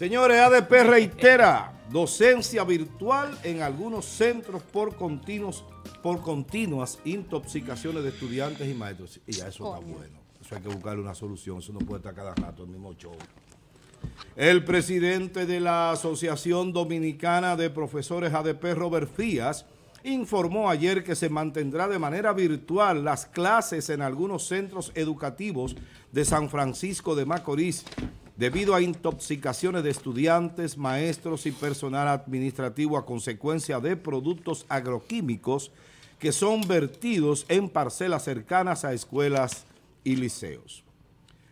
Señores, ADP reitera docencia virtual en algunos centros por continuas intoxicaciones de estudiantes y maestros. Y ya eso está bueno. Eso hay que buscarle una solución. Eso no puede estar cada rato el mismo show. El presidente de la Asociación Dominicana de Profesores ADP, Robert Fías, informó ayer que se mantendrá de manera virtual las clases en algunos centros educativos de San Francisco de Macorís debido a intoxicaciones de estudiantes, maestros y personal administrativo a consecuencia de productos agroquímicos que son vertidos en parcelas cercanas a escuelas y liceos.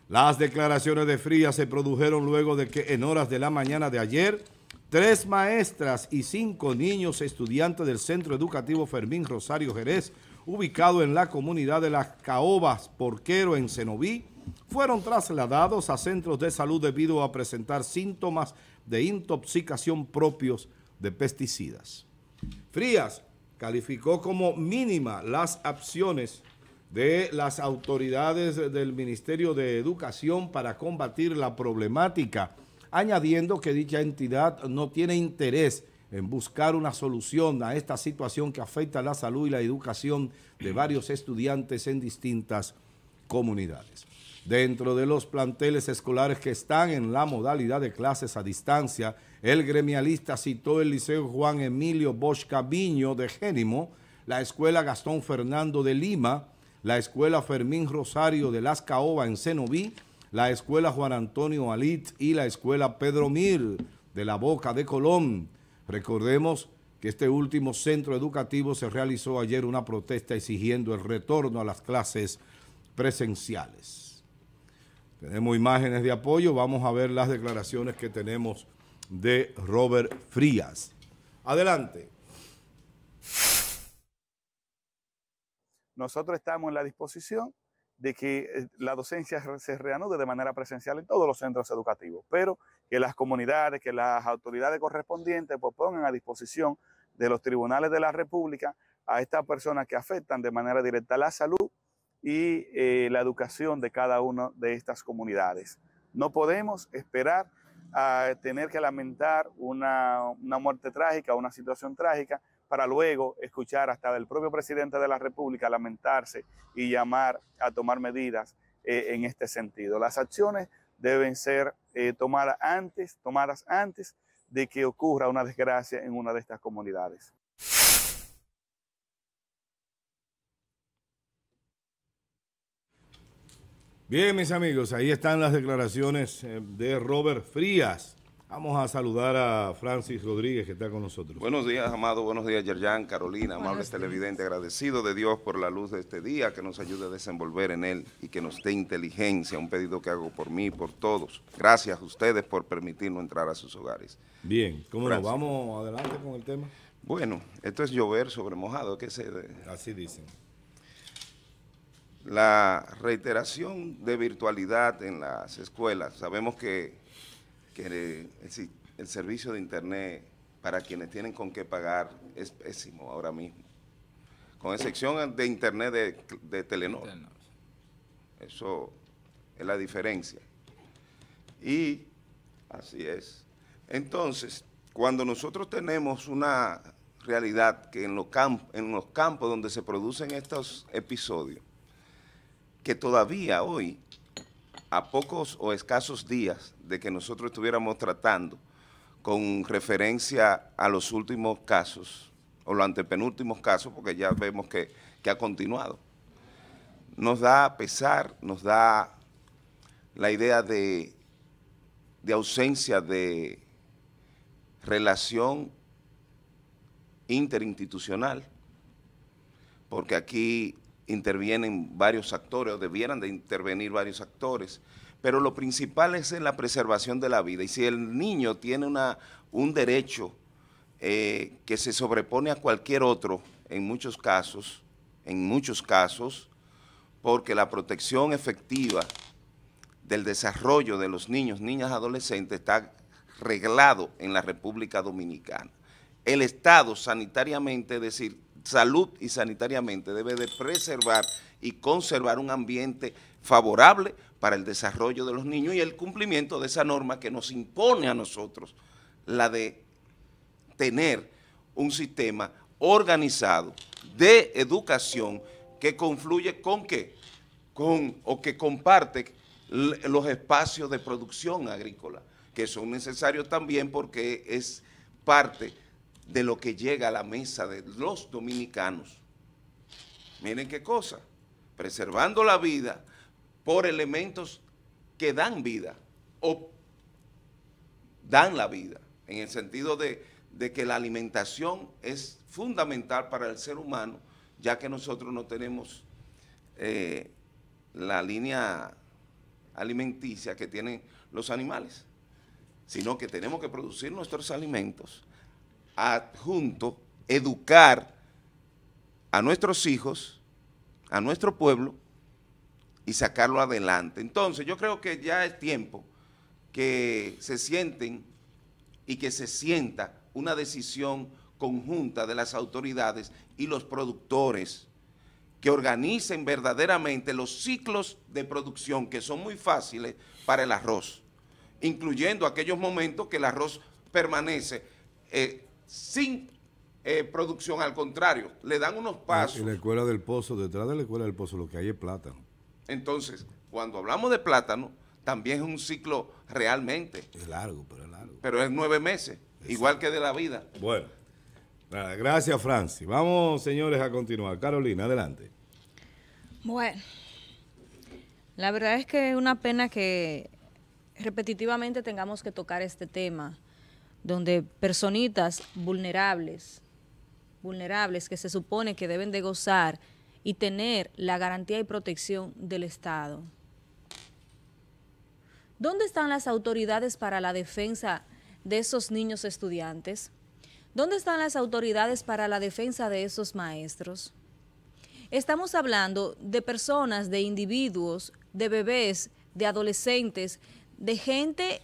Las declaraciones de Frías se produjeron luego de que en horas de la mañana de ayer, tres maestras y cinco niños estudiantes del Centro Educativo Fermín Rosario Jerez ubicado en la comunidad de Las Caobas, Porquero, en Cenoví, fueron trasladados a centros de salud debido a presentar síntomas de intoxicación propios de pesticidas. Frías calificó como mínima las acciones de las autoridades del Ministerio de Educación para combatir la problemática, añadiendo que dicha entidad no tiene interés en buscar una solución a esta situación que afecta la salud y la educación de varios estudiantes en distintas comunidades. Dentro de los planteles escolares que están en la modalidad de clases a distancia, el gremialista citó el Liceo Juan Emilio Bosch Cabiño de Génimo, la Escuela Gastón Fernando de Lima, la Escuela Fermín Rosario de Las Caobas en Cenoví, la Escuela Juan Antonio Alit y la Escuela Pedro Mir de la Boca de Colón, Recordemos que este último centro educativo se realizó ayer una protesta exigiendo el retorno a las clases presenciales. Tenemos imágenes de apoyo, vamos a ver las declaraciones que tenemos de Robert Frías. Adelante. Nosotros estamos en la disposición de que eh, la docencia se reanude de manera presencial en todos los centros educativos, pero que las comunidades, que las autoridades correspondientes pues, pongan a disposición de los tribunales de la República a estas personas que afectan de manera directa la salud y eh, la educación de cada una de estas comunidades. No podemos esperar a tener que lamentar una, una muerte trágica, una situación trágica, para luego escuchar hasta del propio presidente de la República lamentarse y llamar a tomar medidas eh, en este sentido. Las acciones deben ser eh, antes, tomadas antes de que ocurra una desgracia en una de estas comunidades. Bien, mis amigos, ahí están las declaraciones eh, de Robert Frías Vamos a saludar a Francis Rodríguez que está con nosotros. Buenos días, amado. Buenos días, Yerjan, Carolina, amables televidentes. Agradecido de Dios por la luz de este día, que nos ayude a desenvolver en él y que nos dé inteligencia. Un pedido que hago por mí y por todos. Gracias a ustedes por permitirnos entrar a sus hogares. Bien, ¿cómo nos vamos adelante con el tema? Bueno, esto es llover sobre mojado. ¿Qué se Así dicen. La reiteración de virtualidad en las escuelas. Sabemos que que el, servicio de Internet para quienes tienen con qué pagar es pésimo ahora mismo, con excepción de Internet de, Telenor. Eso es la diferencia. Y así es. Entonces, cuando nosotros tenemos una realidad que en los, en los campos donde se producen estos episodios, que todavía hoy a pocos o escasos días de que nosotros estuviéramos tratando con referencia a los últimos casos, o los antepenúltimos casos, porque ya vemos que, ha continuado. Nos da pesar, nos da la idea de, de ausencia de relación interinstitucional, porque aquí intervienen varios actores, o debieran de intervenir varios actores, pero lo principal es en la preservación de la vida. Y si el niño tiene una, un derecho eh, que se sobrepone a cualquier otro, en muchos casos, en muchos casos, porque la protección efectiva del desarrollo de los niños, niñas, adolescentes está reglado en la República Dominicana. El Estado sanitariamente, es decir, salud y sanitariamente debe de preservar y conservar un ambiente favorable para el desarrollo de los niños y el cumplimiento de esa norma que nos impone a nosotros, la de tener un sistema organizado de educación que confluye con qué, con o que comparte los espacios de producción agrícola, que son necesarios también porque es parte de lo que llega a la mesa de los dominicanos. Miren qué cosa, preservando la vida por elementos que dan vida o dan la vida, en el sentido de, que la alimentación es fundamental para el ser humano, ya que nosotros no tenemos eh, la línea alimenticia que tienen los animales, sino que tenemos que producir nuestros alimentos adjunto educar a nuestros hijos, a nuestro pueblo y sacarlo adelante. Entonces yo creo que ya es tiempo que se sienten y que se sienta una decisión conjunta de las autoridades y los productores que organicen verdaderamente los ciclos de producción que son muy fáciles para el arroz, incluyendo aquellos momentos que el arroz permanece eh, sin eh, producción, al contrario, le dan unos pasos. En la escuela del pozo, detrás de la escuela del pozo, lo que hay es plátano. Entonces, cuando hablamos de plátano, también es un ciclo realmente. Es largo, pero es largo. Pero es nueve meses, igual que de la vida. Bueno, gracias, Francis. Vamos, señores, a continuar. Carolina, adelante. Bueno, la verdad es que es una pena que repetitivamente tengamos que tocar este tema donde personitas vulnerables, vulnerables que se supone que deben de gozar y tener la garantía y protección del Estado. ¿Dónde están las autoridades para la defensa de esos niños estudiantes? ¿Dónde están las autoridades para la defensa de esos maestros? Estamos hablando de personas, de individuos, de bebés, de adolescentes, de gente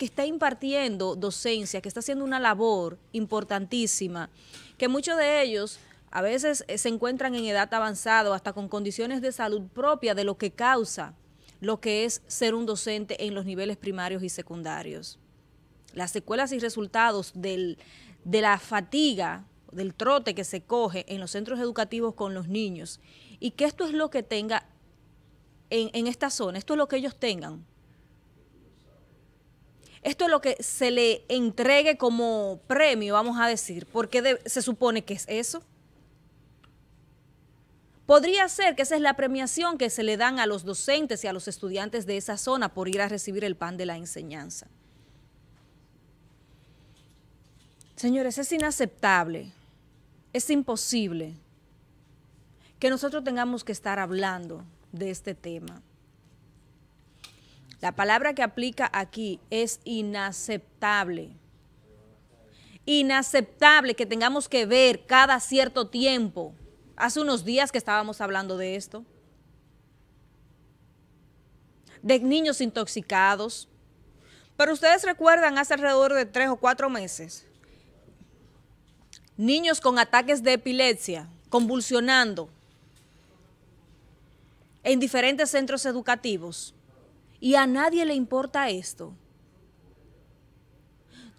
que está impartiendo docencia, que está haciendo una labor importantísima, que muchos de ellos a veces eh, se encuentran en edad avanzada, hasta con condiciones de salud propia de lo que causa lo que es ser un docente en los niveles primarios y secundarios. Las secuelas y resultados de la fatiga, del trote que se coge en los centros educativos con los niños y que esto es lo que tenga en, en esta zona, esto es lo que ellos tengan esto es lo que se le entregue como premio, vamos a decir, porque se supone que es eso. Podría ser que esa es la premiación que se le dan a los docentes y a los estudiantes de esa zona por ir a recibir el pan de la enseñanza. Señores, es inaceptable, es imposible que nosotros tengamos que estar hablando de este tema. La palabra que aplica aquí es inaceptable. Inaceptable que tengamos que ver cada cierto tiempo. Hace unos días que estábamos hablando de esto. De niños intoxicados. Pero ustedes recuerdan hace alrededor de tres o cuatro meses. Niños con ataques de epilepsia, convulsionando en diferentes centros educativos y a nadie le importa esto.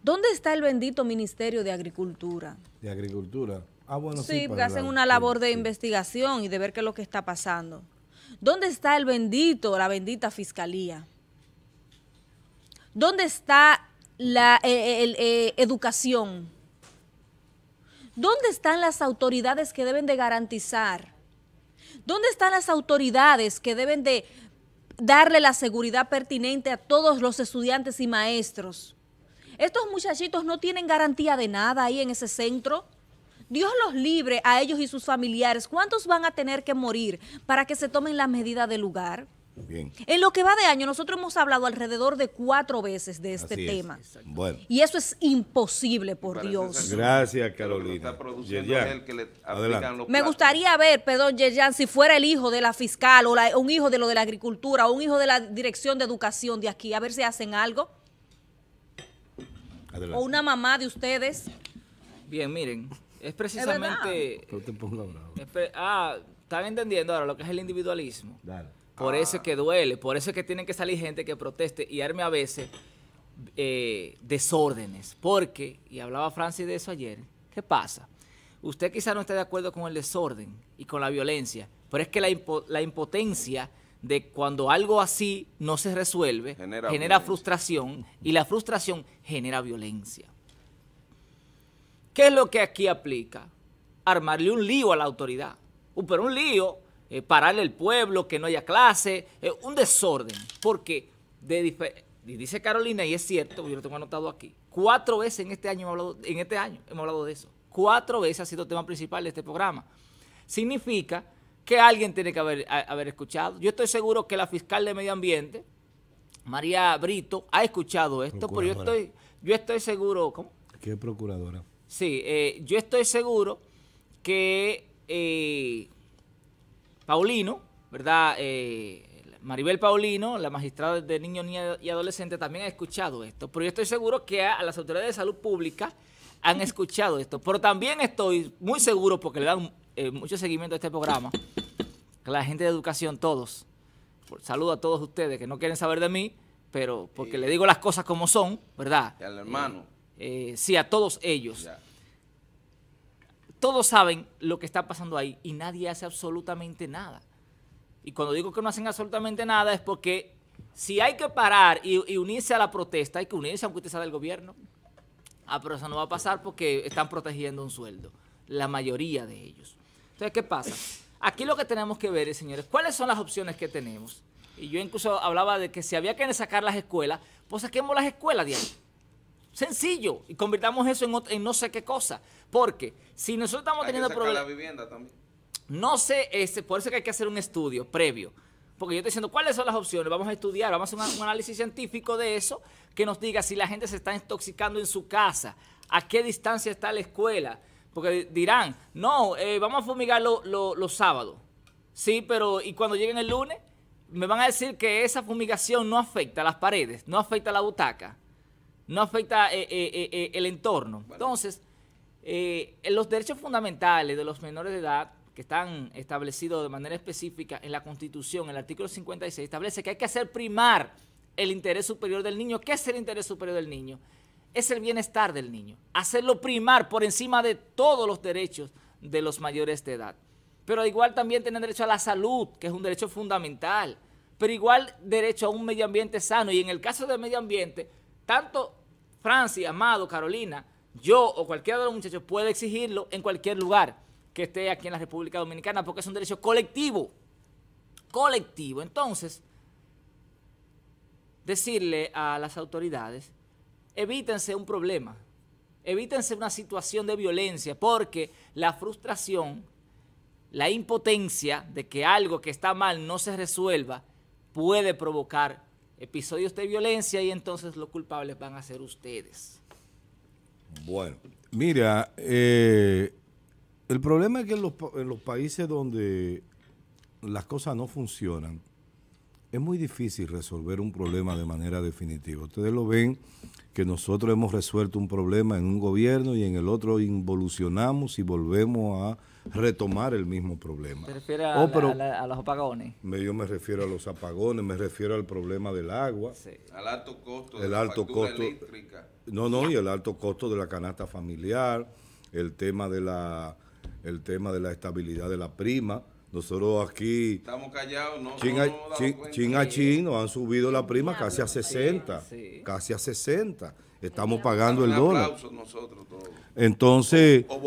¿Dónde está el bendito Ministerio de Agricultura? De Agricultura. Ah, bueno, sí, sí porque hacen una labor de investigación y de ver qué es lo que está pasando. ¿Dónde está el bendito, la bendita fiscalía? ¿Dónde está la e, e, e, educación? ¿Dónde están las autoridades que deben de garantizar? ¿Dónde están las autoridades que deben de darle la seguridad pertinente a todos los estudiantes y maestros. Estos muchachitos no tienen garantía de nada ahí en ese centro. Dios los libre a ellos y sus familiares. ¿Cuántos van a tener que morir para que se tomen las medidas del lugar? En lo que va de año, nosotros hemos hablado alrededor de cuatro veces de este tema. Y eso es imposible, por Dios. Gracias, Carolina. que Me gustaría ver, perdón, Yeyan, si fuera el hijo de la fiscal o un hijo de lo de la agricultura o un hijo de la dirección de educación de aquí, a ver si hacen algo. O una mamá de ustedes. Bien, miren, es precisamente... ah, están entendiendo ahora lo que es el individualismo. Dale por eso es ah. que duele, por eso es que tienen que salir gente que proteste y arme a veces eh, desórdenes. Porque, y hablaba Francis de eso ayer, ¿qué pasa? Usted quizá no esté de acuerdo con el desorden y con la violencia, pero es que la, impotencia de cuando algo así no se resuelve, genera, frustración y la frustración genera violencia. ¿Qué es lo que aquí aplica? Armarle un lío a la autoridad. Uh, pero un lío eh, pararle parar el pueblo, que no haya clase, eh, un desorden. Porque, dice Carolina, y es cierto, yo lo tengo anotado aquí, cuatro veces en este año hemos hablado, en este año hemos hablado de eso. Cuatro veces ha sido tema principal de este programa. Significa que alguien tiene que haber, escuchado. Yo estoy seguro que la fiscal de Medio Ambiente, María Brito, ha escuchado esto, pero yo estoy, yo estoy seguro... ¿Cómo? ¿Qué procuradora? Sí, eh, yo estoy seguro que Paulino, ¿verdad? Eh, Maribel Paulino, la magistrada de niños, niñas y adolescentes, también ha escuchado esto. Pero yo estoy seguro que a, las autoridades de salud pública han escuchado esto. Pero también estoy muy seguro, porque le dan eh, mucho seguimiento a este programa, que la gente de educación, todos, saludo a todos ustedes que no quieren saber de mí, pero porque le digo las cosas como son, ¿verdad? al hermano. Eh, sí, a todos ellos todos saben lo que está pasando ahí y nadie hace absolutamente nada. Y cuando digo que no hacen absolutamente nada es porque si hay que parar y, unirse a la protesta, hay que unirse aunque usted sea del gobierno. Ah, pero eso no va a pasar porque están protegiendo un sueldo, la mayoría de ellos. Entonces, ¿qué pasa? Aquí lo que tenemos que ver es, señores, cuáles son las opciones que tenemos. Y yo incluso hablaba de que si había que sacar las escuelas, pues saquemos las escuelas de ahí. Sencillo. Y convirtamos eso en, no sé qué cosa. Porque si nosotros estamos teniendo problemas... vivienda también. No sé, ese, por eso que hay que hacer un estudio previo. Porque yo estoy diciendo cuáles son las opciones. Vamos a estudiar, vamos a hacer un análisis científico de eso que nos diga si la gente se está intoxicando en su casa, a qué distancia está la escuela. Porque dirán, no, eh, vamos a fumigar los los sábados. Sí, pero ¿y cuando lleguen el lunes? Me van a decir que esa fumigación no afecta a las paredes, no afecta a la butaca no afecta eh, eh, eh, el entorno. Entonces, los derechos fundamentales de los menores de edad que están establecidos de manera específica en la Constitución, el artículo 56, establece que hay que hacer primar el interés superior del niño. ¿Qué es el interés superior del niño? Es el bienestar del niño. Hacerlo primar por encima de todos los derechos de los mayores de edad. Pero igual también tienen derecho a la salud, que es un derecho fundamental. Pero igual derecho a un medio ambiente sano. Y en el caso del medio ambiente, tanto Francia, Amado, Carolina, yo o cualquiera de los muchachos puede exigirlo en cualquier lugar que esté aquí en la República Dominicana porque es un derecho colectivo. Colectivo. Entonces, decirle a las autoridades, evítense un problema, evítense una situación de violencia porque la frustración, la impotencia de que algo que está mal no se resuelva puede provocar episodios de violencia y entonces los culpables van a ser ustedes. Bueno, mira, eh, el problema es que en los, en los países donde las cosas no funcionan, es muy difícil resolver un problema de manera definitiva. Ustedes lo ven que nosotros hemos resuelto un problema en un gobierno y en el otro involucionamos y volvemos a retomar el mismo problema. ¿Te refieres a, oh, los apagones? yo me refiero a los apagones, me refiero al problema del agua. Al alto costo de la alto eléctrica. No, no, y el alto costo de la canasta familiar, el tema de la, el tema de la estabilidad de la prima nosotros aquí. Estamos callados, no. Chin a, chin, nos han subido la prima casi a 60. Casi a 60. Estamos pagando el dólar. Nosotros todos. Entonces, o,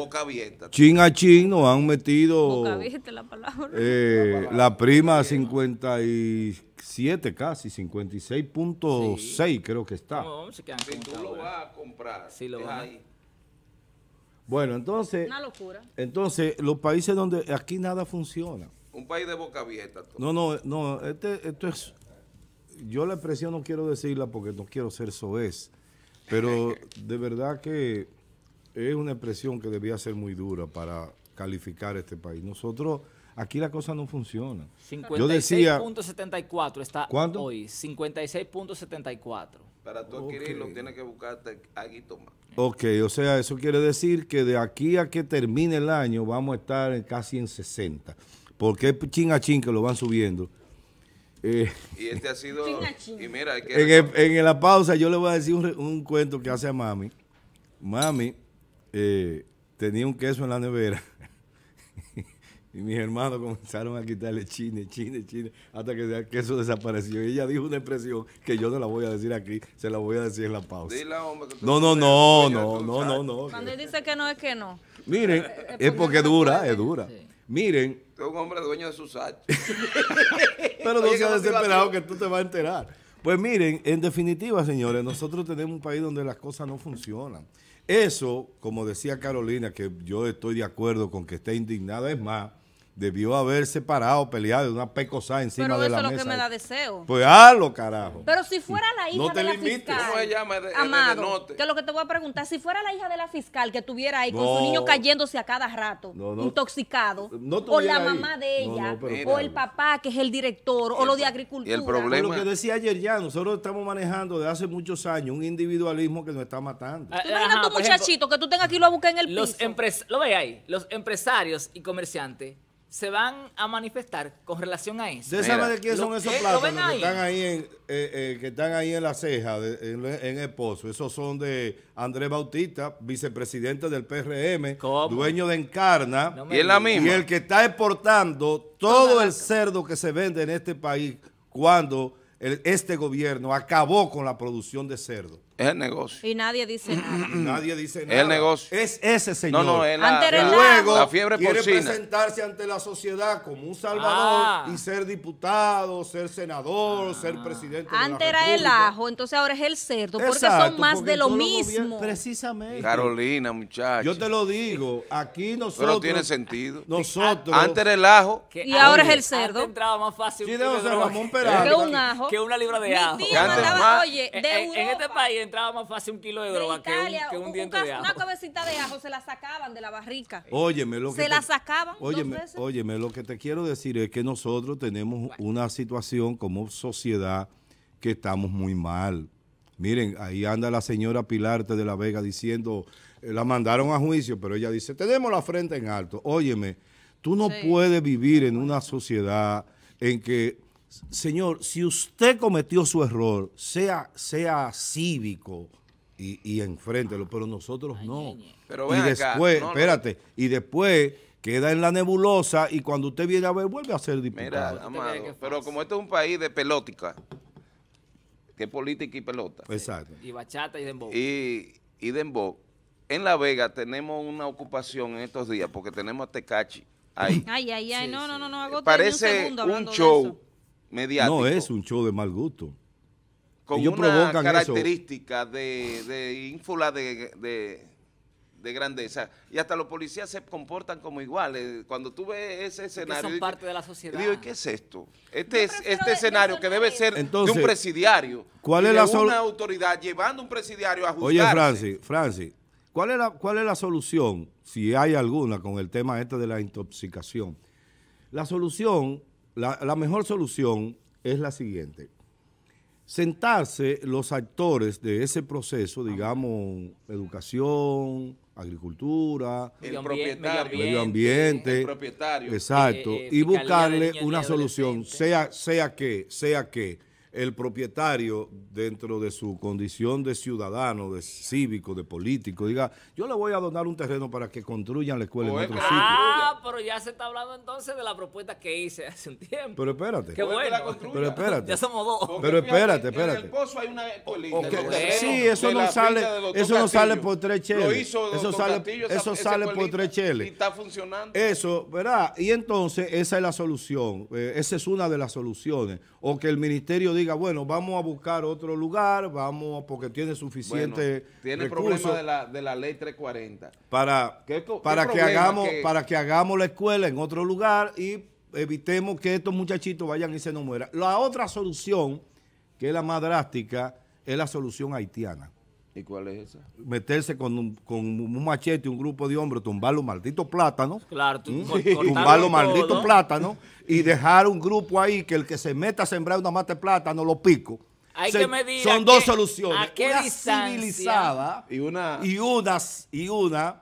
chin a chin nos han metido boca la, eh, la, prima a 57 casi, 56.6 creo que está. No, si, tú lo vas a comprar, ahí. Bueno, entonces... Entonces, los países donde aquí nada funciona. Un país de boca abierta. No, no, no, este, esto es... Yo la expresión no quiero decirla porque no quiero ser soez, pero de verdad que es una expresión que debía ser muy dura para calificar este país. Nosotros, aquí la cosa no funciona. 56.74 está hoy, 56.74. Para tú adquirirlo tienes que buscarte aguito más. Ok, o sea, eso quiere decir que de aquí a que termine el año vamos a estar casi en 60. Porque chin a chin que lo van subiendo. Eh, y este ha sido... Y mira, en, en, la pausa yo le voy a decir un, cuento que hace a mami. Mami eh, tenía un queso en la nevera. Y mis hermanos comenzaron a quitarle chine, chine, chine, hasta que, eso desapareció. Y ella dijo una expresión que yo no la voy a decir aquí, se la voy a decir en la pausa. hombre, no, no, no, no, no, no, no. Cuando él dice que no es que no. Miren, es porque dura, es dura. Miren. Es un hombre dueño de sus hachas. Pero no se desesperado que tú te vas a enterar. Pues miren, en definitiva, señores, nosotros tenemos un país donde las cosas no funcionan. Eso, como decía Carolina, que yo estoy de acuerdo con que esté indignada, es más, debió haberse parado, peleado de una pecosada encima de la mesa. Pero eso es lo que me da deseo. Pues halo, carajo. Pero si fuera la hija de la fiscal. Amado, que lo que te voy a preguntar, si fuera la hija de la fiscal que estuviera ahí con su niño cayéndose a cada rato, intoxicado, o la mamá de ella, o el papá que es el director, o lo de agricultura. el problema. lo que decía ayer ya, nosotros estamos manejando desde hace muchos años un individualismo que nos está matando. ¿Tú a ah, tu muchachito que tú tengas aquí lo buscar en el los piso? Lo ve ahí, los empresarios y comerciantes se van a manifestar con relación a eso. ¿Usted sabe de quién son esos platos que están ahí en, eh, eh, que están ahí en la ceja, en, el pozo? Esos son de Andrés Bautista, vicepresidente del PRM, dueño de Encarna. y el que está exportando todo el cerdo que se vende en este país cuando este gobierno acabó con la producción de cerdo. Es el negocio. Y nadie dice mm, nada. Mm, mm. nadie dice nada. Es el negocio. Es ese señor. No, no, es la, la, luego la fiebre quiere presentarse ante la sociedad como un salvador ah. y ser diputado, ser senador, ah. ser presidente Antes era el ajo, entonces ahora es el cerdo, porque son más de lo mismo. Precisamente. Carolina, muchachos. Yo te lo digo, aquí nosotros... Pero tiene sentido. Nosotros... Antes era el ajo. y ahora es el cerdo. entraba más fácil que un ajo. Que una libra de ajo. oye, de en este país entraba más fácil un kilo de droga que un, diente de ajo. Una cabecita de ajo se la sacaban de la barrica. Óyeme lo que. Se la sacaban. Óyeme, dos óyeme, lo que te quiero decir es que nosotros tenemos una situación como sociedad que estamos muy mal. Miren, ahí anda la señora Pilarte de la Vega diciendo, eh, la mandaron a juicio, pero ella dice, tenemos la frente en alto. Óyeme, tú no puedes vivir en una sociedad en que Señor, si usted cometió su error, sea, sea cívico y, y enfréntelo, pero nosotros no. Pero y después, espérate, y después queda en la nebulosa y cuando usted viene a ver, vuelve a ser diputado. pero como este es un país de pelótica, que es política y pelota. Exacto. Y bachata y dembow. Y, y dembow. En La Vega tenemos una ocupación en estos días porque tenemos a Tecachi ahí. Ay, ay, ay, no, no, no, no, eh, Parece un, un show no es un show de mal gusto. Con Ellos una característica de, de ínfula de, grandeza. Y hasta los policías se comportan como iguales. Cuando tú ves ese escenario... son parte de la sociedad. Digo, qué es esto? Este, es, este escenario que debe ser de un presidiario. ¿Cuál es la una autoridad llevando un presidiario a Oye, Francis, Francis, ¿cuál es, la, ¿cuál es la solución, si hay alguna, con el tema este de la intoxicación? La solución la, mejor solución es la siguiente. Sentarse los actores de ese proceso, digamos, educación, agricultura, medio ambiente, propietario, exacto, eh, eh, y buscarle una solución, sea, sea que, sea que el propietario, dentro de su condición de ciudadano, de cívico, de político, diga, yo le voy a donar un terreno para que construyan la escuela en oh, otro sitio. Ah, pero ya se está hablando entonces de la propuesta que hice hace un tiempo. Pero espérate. Qué bueno. Pero espérate. ya somos dos. Pero espérate, espérate. En el pozo hay una escuelita. Sí, eso no sale, eso no sale por tres cheles. Lo hizo eso sale, eso sale por tres cheles. Y está funcionando. Eso, ¿verdad? Y entonces esa es la solución. Eh, esa es una de las soluciones. O que el ministerio diga diga, bueno, vamos a buscar otro lugar, vamos porque tiene suficiente tiene de la, ley 340. Para, que hagamos, para que hagamos la escuela en otro lugar y evitemos que estos muchachitos vayan y se nos mueran. La otra solución, que es la más drástica, es la solución haitiana. ¿Y cuál es esa? Meterse con un, machete y machete, un grupo de hombres, tumbar los malditos plátanos. Claro, tú, ¿Mm? tumbar los malditos plátanos y dejar un grupo ahí que el que se meta a sembrar una mata de plátano lo pico. Hay que medir son dos soluciones. A qué una civilizada y una y y una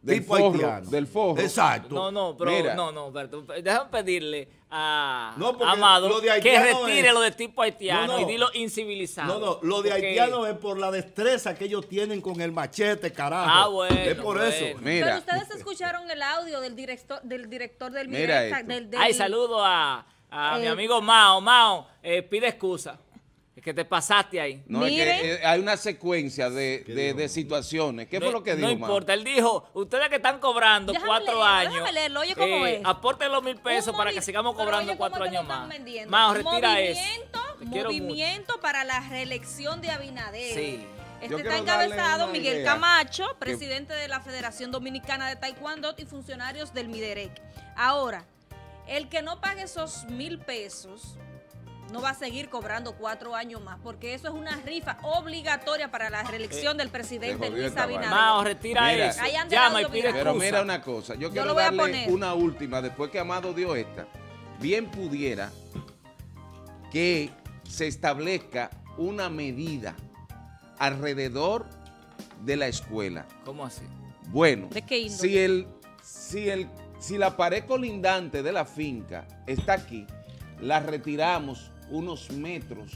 del tipo Del Exacto. No, no, pero no, no, pero, déjame pedirle Ah, Amado que retire lo de tipo haitiano y dilo incivilizado. No, no, lo de haitiano es por la destreza que ellos tienen con el machete, carajo. Ah, bueno. Es por eso. Pero ustedes escucharon el audio del director del director del Mira Ay, saludo a, mi eh, amigo Mao. Mao, eh, pide excusa que te pasaste ahí. Eh, hay una secuencia de, situaciones. ¿Qué fue lo que dijo? No importa, él dijo, ustedes que están cobrando cuatro años. Déjame leerlo, oye, ¿cómo eh, es? Aporten los mil pesos para que sigamos cobrando cuatro años más. Más, retira movimiento, eso. Movimiento para la reelección de Abinader. Sí. Este está encabezado Miguel Camacho, presidente de la Federación Dominicana de Taekwondo y funcionarios del Miderec. Ahora, el que no pague esos mil pesos no va a seguir cobrando cuatro años más, porque eso es una rifa obligatoria para la reelección eh, del presidente Luis Abinader. retira mira, Pero mira una cosa, yo, quiero darle una última, después que Amado dio esta. Bien pudiera que se establezca una medida alrededor de la escuela. ¿Cómo así? Bueno, si, el, si, el, si la pared colindante de la finca está aquí, la retiramos unos metros,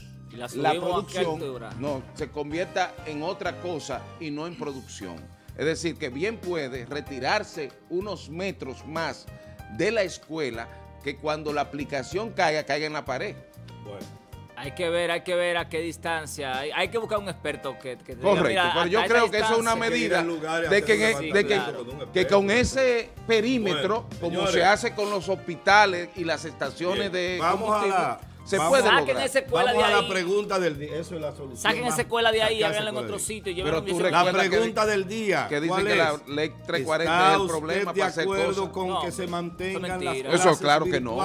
la, producción no, se convierta en otra cosa y no en producción. Es decir, que bien puede retirarse unos metros más de la escuela que cuando la aplicación caiga, caiga en la pared. Bueno. Hay que ver, hay que ver a qué distancia. Hay, que buscar un experto que, que Correcto, pero yo creo que eso es una medida e, de, que, que, con ese perímetro, como se hace con los hospitales y las estaciones de... Vamos a se puede Saquen lograr. esa escuela de ahí. a la pregunta del día. Eso es la solución. Saquen esa escuela de ahí, háganla en otro sitio. Y Pero tú la pregunta del día. Que dicen que la ley 340 es el problema de para hacer acuerdo con no, que se mantengan las clases Eso, claro que no.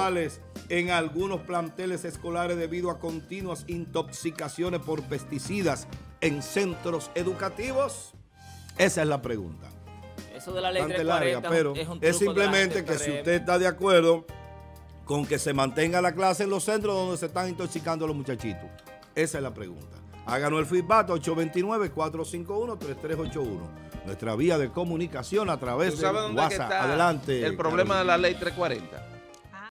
en algunos planteles escolares debido a continuas intoxicaciones por pesticidas en centros educativos? Esa es la pregunta. Eso de la ley 340 larga, pero es simplemente que si usted está de acuerdo con que se mantenga la clase en los centros donde se están intoxicando los muchachitos? Esa es la pregunta. Háganos el feedback 829-451-3381. Nuestra vía de comunicación a través de WhatsApp. Adelante. El problema de la ley 340